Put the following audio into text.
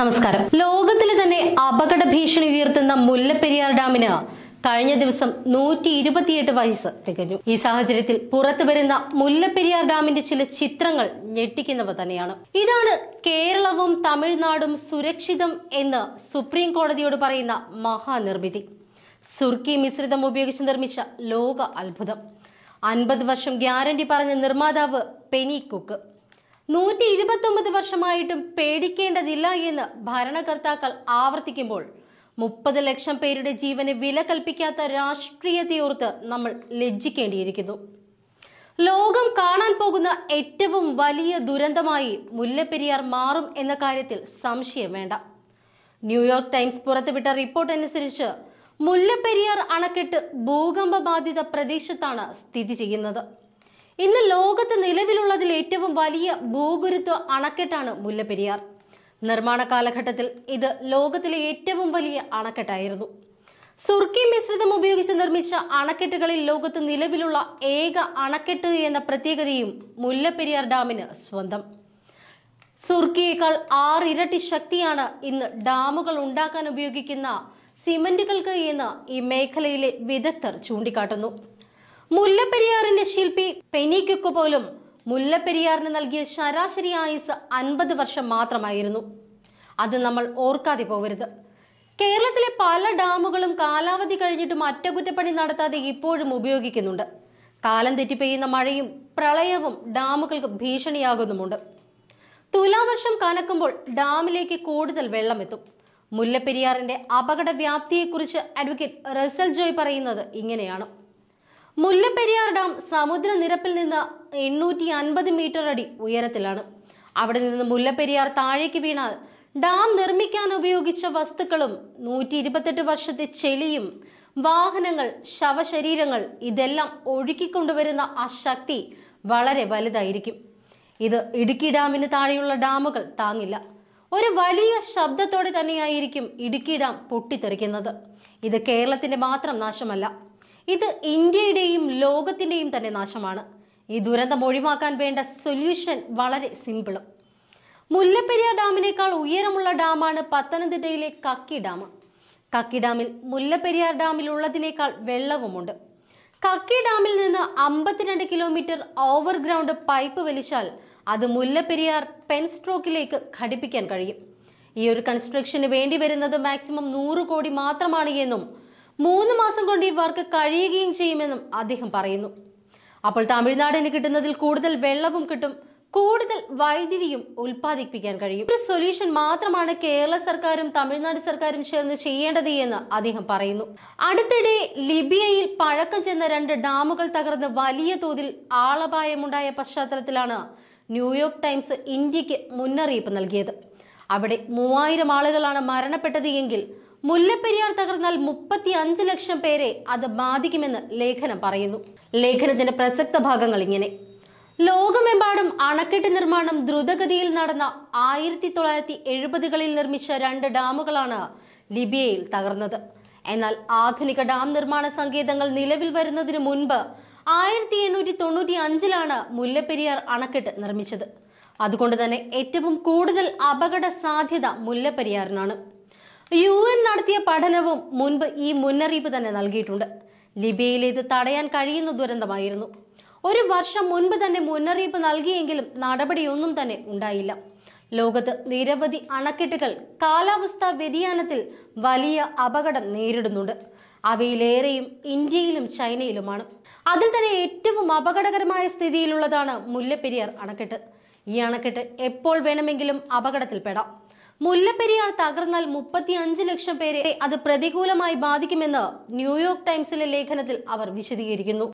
നമസ്കാരം ലോകത്തിലെ തന്നെ അപകട ഭീഷണി ഉയർത്തുന്ന മുല്ലപ്പെരിയാർ ഡാമിന് കഴിഞ്ഞ ദിവസം നൂറ്റി ഇരുപത്തിയെട്ട് വയസ്സ് തികഞ്ഞു ഈ സാഹചര്യത്തിൽ പുറത്തു വരുന്ന മുല്ലപ്പെരിയാർ ഡാമിന്റെ ചില ചിത്രങ്ങൾ ഞെട്ടിക്കുന്നവ തന്നെയാണ് ഇതാണ് കേരളവും തമിഴ്നാടും സുരക്ഷിതം എന്ന് സുപ്രീം കോടതിയോട് പറയുന്ന മഹാനിർമ്മിതി സുർക്കി മിശ്രിതം ഉപയോഗിച്ച് നിർമ്മിച്ച ലോക അത്ഭുതം അൻപത് വർഷം ഗ്യാരണ്ടി പറഞ്ഞ നിർമ്മാതാവ് പെനി കുക്ക് നൂറ്റി ഇരുപത്തൊമ്പത് വർഷമായിട്ടും പേടിക്കേണ്ടതില്ല എന്ന് ഭരണകർത്താക്കൾ ആവർത്തിക്കുമ്പോൾ മുപ്പത് ലക്ഷം പേരുടെ ജീവന് വില കൽപ്പിക്കാത്ത രാഷ്ട്രീയത്തെയോർത്ത് നമ്മൾ ലജ്ജിക്കേണ്ടിയിരിക്കുന്നു ലോകം കാണാൻ പോകുന്ന ഏറ്റവും വലിയ ദുരന്തമായി മുല്ലപ്പെരിയാർ മാറും എന്ന കാര്യത്തിൽ സംശയം വേണ്ട ന്യൂയോർക്ക് ടൈംസ് പുറത്തുവിട്ട റിപ്പോർട്ട് അനുസരിച്ച് മുല്ലപ്പെരിയാർ അണക്കെട്ട് ഭൂകമ്പ ബാധിത പ്രദേശത്താണ് സ്ഥിതി ചെയ്യുന്നത് ഇന്ന് ലോകത്ത് നിലവിലുള്ളതിൽ ഏറ്റവും വലിയ ഭൂഗുരുത്വ അണക്കെട്ടാണ് മുല്ലപ്പെരിയാർ നിർമ്മാണ കാലഘട്ടത്തിൽ ഇത് ലോകത്തിലെ ഏറ്റവും വലിയ അണക്കെട്ടായിരുന്നു സുർക്കി മിശ്രിതം ഉപയോഗിച്ച് നിർമ്മിച്ച അണക്കെട്ടുകളിൽ ലോകത്ത് നിലവിലുള്ള ഏക അണക്കെട്ട് എന്ന പ്രത്യേകതയും മുല്ലപ്പെരിയാർ ഡാമിന് സ്വന്തം സുർക്കിയേക്കാൾ ആറിരട്ടി ശക്തിയാണ് ഇന്ന് ഡാമുകൾ ഉണ്ടാക്കാൻ ഉപയോഗിക്കുന്ന സിമന്റുകൾക്ക് എന്ന് ഈ മേഖലയിലെ വിദഗ്ധർ ചൂണ്ടിക്കാട്ടുന്നു മുല്ലപ്പെരിയാറിന്റെ ശില്പി പെനിക്കുക്ക് പോലും മുല്ലപ്പെരിയാറിന് നൽകിയ ശരാശരി ആയുസ് അൻപത് വർഷം മാത്രമായിരുന്നു അത് നമ്മൾ ഓർക്കാതെ പോകരുത് കേരളത്തിലെ പല ഡാമുകളും കാലാവധി കഴിഞ്ഞിട്ടും അറ്റകുറ്റപ്പണി നടത്താതെ ഇപ്പോഴും ഉപയോഗിക്കുന്നുണ്ട് കാലം തെറ്റി പെയ്യുന്ന മഴയും പ്രളയവും ഡാമുകൾക്ക് ഭീഷണിയാകുന്നുമുണ്ട് തുലാവർഷം കനക്കുമ്പോൾ ഡാമിലേക്ക് കൂടുതൽ വെള്ളമെത്തും മുല്ലപ്പെരിയാറിന്റെ അപകട വ്യാപ്തിയെക്കുറിച്ച് അഡ്വക്കേറ്റ് റസൽ ജോയ് പറയുന്നത് ഇങ്ങനെയാണ് മുല്ലപ്പെരിയാർ ഡാം സമുദ്രനിരപ്പിൽ നിന്ന് എണ്ണൂറ്റി അൻപത് മീറ്റർ അടി ഉയരത്തിലാണ് അവിടെ നിന്ന് മുല്ലപ്പെരിയാർ താഴേക്ക് വീണാൽ ഡാം നിർമ്മിക്കാൻ ഉപയോഗിച്ച വസ്തുക്കളും നൂറ്റി ഇരുപത്തെട്ട് വർഷത്തെ ചെളിയും വാഹനങ്ങൾ ശവശരീരങ്ങൾ ഇതെല്ലാം ഒഴുക്കിക്കൊണ്ടുവരുന്ന ആ ശക്തി വളരെ വലുതായിരിക്കും ഇത് ഇടുക്കി ഡാമിന് താഴെയുള്ള ഡാമുകൾ താങ്ങില്ല ഒരു വലിയ ശബ്ദത്തോടെ തന്നെയായിരിക്കും ഇടുക്കി ഡാം പൊട്ടിത്തെറിക്കുന്നത് ഇത് കേരളത്തിന്റെ മാത്രം നാശമല്ല ഇത് ഇന്ത്യയുടെയും ലോകത്തിൻ്റെയും തന്നെ നാശമാണ് ഈ ദുരന്തം ഒഴിവാക്കാൻ വേണ്ട സൊല്യൂഷൻ വളരെ സിമ്പിളും മുല്ലപ്പെരിയാർ ഡാമിനേക്കാൾ ഉയരമുള്ള ഡാമാണ് പത്തനംതിട്ടയിലെ കക്കി ഡാം കക്കി ഡാമിൽ മുല്ലപ്പെരിയാർ ഡാമിൽ ഉള്ളതിനേക്കാൾ വെള്ളവുമുണ്ട് കക്കി ഡാമിൽ നിന്ന് അമ്പത്തിരണ്ട് കിലോമീറ്റർ ഓവർഗ്രൗണ്ട് പൈപ്പ് വലിച്ചാൽ അത് മുല്ലപ്പെരിയാർ പെൻ സ്ട്രോക്കിലേക്ക് ഘടിപ്പിക്കാൻ കഴിയും ഈ ഒരു കൺസ്ട്രക്ഷന് വേണ്ടി വരുന്നത് മാക്സിമം നൂറ് കോടി മാത്രമാണ് എന്നും മൂന്ന് മാസം കൊണ്ട് ഈ വർക്ക് കഴിയുകയും ചെയ്യുമെന്നും അദ്ദേഹം പറയുന്നു അപ്പോൾ തമിഴ്നാടിന് കിട്ടുന്നതിൽ കൂടുതൽ വെള്ളവും കിട്ടും കൂടുതൽ വൈദ്യുതിയും ഉൽപ്പാദിപ്പിക്കാൻ കഴിയും ഒരു സൊല്യൂഷൻ മാത്രമാണ് കേരള സർക്കാരും തമിഴ്നാട് സർക്കാരും ചേർന്ന് ചെയ്യേണ്ടത് എന്ന് അദ്ദേഹം പറയുന്നു അടുത്തിടെ ലിബിയയിൽ പഴക്കം ചെന്ന രണ്ട് ഡാമുകൾ തകർന്ന് വലിയ തോതിൽ ആളപായമുണ്ടായ പശ്ചാത്തലത്തിലാണ് ന്യൂയോർക്ക് ടൈംസ് ഇന്ത്യക്ക് മുന്നറിയിപ്പ് നൽകിയത് അവിടെ മൂവായിരം ആളുകളാണ് മരണപ്പെട്ടത് എങ്കിൽ മുല്ലപ്പെരിയാർ തകർന്നാൽ മുപ്പത്തി അഞ്ച് ലക്ഷം പേരെ അത് ബാധിക്കുമെന്ന് ലേഖനം പറയുന്നു ലേഖനത്തിന്റെ പ്രസക്ത ഭാഗങ്ങൾ ഇങ്ങനെ ലോകമെമ്പാടും അണക്കെട്ട് നിർമ്മാണം ദ്രുതഗതിയിൽ നടന്ന ആയിരത്തി തൊള്ളായിരത്തി എഴുപതുകളിൽ നിർമ്മിച്ച രണ്ട് ഡാമുകളാണ് ലിബിയയിൽ തകർന്നത് എന്നാൽ ആധുനിക ഡാം നിർമ്മാണ സങ്കേതങ്ങൾ നിലവിൽ വരുന്നതിന് മുൻപ് ആയിരത്തി എണ്ണൂറ്റി തൊണ്ണൂറ്റി അഞ്ചിലാണ് മുല്ലപ്പെരിയാർ അണക്കെട്ട് നിർമ്മിച്ചത് അതുകൊണ്ട് തന്നെ ഏറ്റവും കൂടുതൽ അപകട സാധ്യത മുല്ലപ്പെരിയാറിനാണ് യു എൻ നടത്തിയ പഠനവും മുൻപ് ഈ മുന്നറിയിപ്പ് തന്നെ നൽകിയിട്ടുണ്ട് ലിബിയയിൽ ഇത് തടയാൻ കഴിയുന്ന ദുരന്തമായിരുന്നു ഒരു വർഷം മുൻപ് തന്നെ മുന്നറിയിപ്പ് നൽകിയെങ്കിലും നടപടിയൊന്നും തന്നെ ഉണ്ടായില്ല ലോകത്ത് നിരവധി അണക്കെട്ടുകൾ കാലാവസ്ഥാ വ്യതിയാനത്തിൽ വലിയ അപകടം നേരിടുന്നുണ്ട് അവയിലേറെയും ഇന്ത്യയിലും ചൈനയിലുമാണ് അതിൽ തന്നെ ഏറ്റവും അപകടകരമായ സ്ഥിതിയിലുള്ളതാണ് മുല്ലപ്പെരിയാർ അണക്കെട്ട് ഈ അണക്കെട്ട് എപ്പോൾ വേണമെങ്കിലും അപകടത്തിൽപ്പെടാം മുല്ലപ്പെരിയാർ തകർന്നാൽ മുപ്പത്തിയഞ്ച് ലക്ഷം പേരെ അത് പ്രതികൂലമായി ബാധിക്കുമെന്ന് ന്യൂയോർക്ക് ടൈംസിലെ ലേഖനത്തിൽ അവർ വിശദീകരിക്കുന്നു